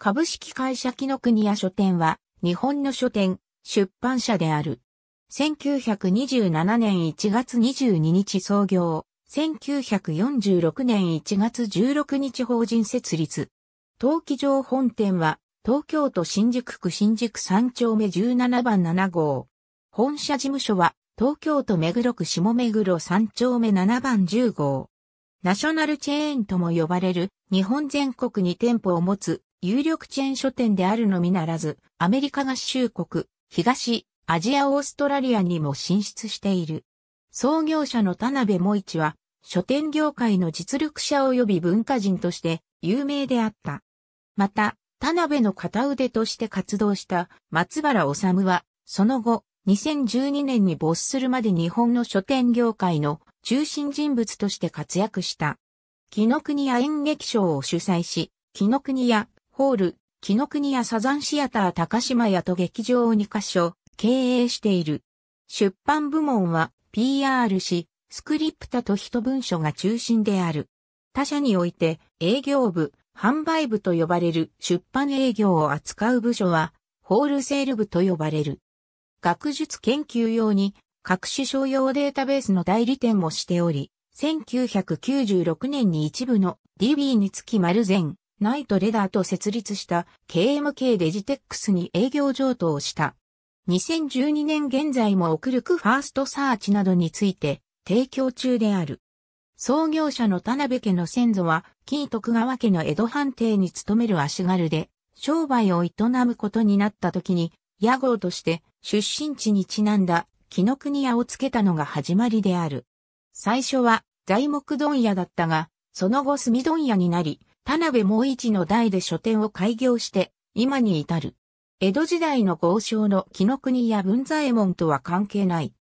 株式会社木の国屋書店は、日本の書店、出版社である。1927年1月22日創業、1946年1月16日法人設立。陶器場本店は、東京都新宿区新宿3丁目17番7号。本社事務所は、東京都目黒区下目黒3丁目7番10号。ナショナルチェーンとも呼ばれる日本全国に店舗を持つ有力チェーン書店であるのみならず、アメリカ合衆国、東、アジアオーストラリアにも進出している。創業者の田辺萌一は、書店業界の実力者及び文化人として有名であった。また、田辺の片腕として活動した松原治は、その後、2012年に没するまで日本の書店業界の中心人物として活躍した。木の国や演劇賞を主催し、木の国やホール、木の国やサザンシアター高島屋と劇場を2カ所経営している。出版部門は PR 誌、スクリプタと人文書が中心である。他社において営業部、販売部と呼ばれる出版営業を扱う部署はホールセール部と呼ばれる。学術研究用に各種商用データベースの代理店もしており、1996年に一部の DB につき丸善、ナイト・レダーと設立した KMK デジテックスに営業等をした。2012年現在もオクルクファーストサーチなどについて提供中である。創業者の田辺家の先祖は、金徳川家の江戸藩邸に勤める足軽で、商売を営むことになった時に、屋号として出身地にちなんだ木の国屋をつけたのが始まりである。最初は材木問屋だったが、その後炭問屋になり、田辺も一の代で書店を開業して、今に至る。江戸時代の豪商の木の国や文左衛門とは関係ない。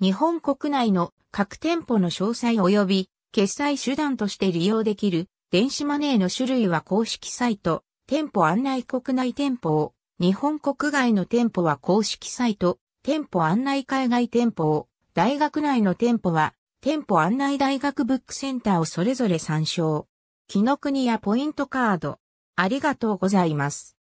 日本国内の各店舗の詳細及び決済手段として利用できる電子マネーの種類は公式サイト、店舗案内国内店舗を、日本国外の店舗は公式サイト、店舗案内海外店舗を、大学内の店舗は、店舗案内大学ブックセンターをそれぞれ参照。木の国やポイントカード。ありがとうございます。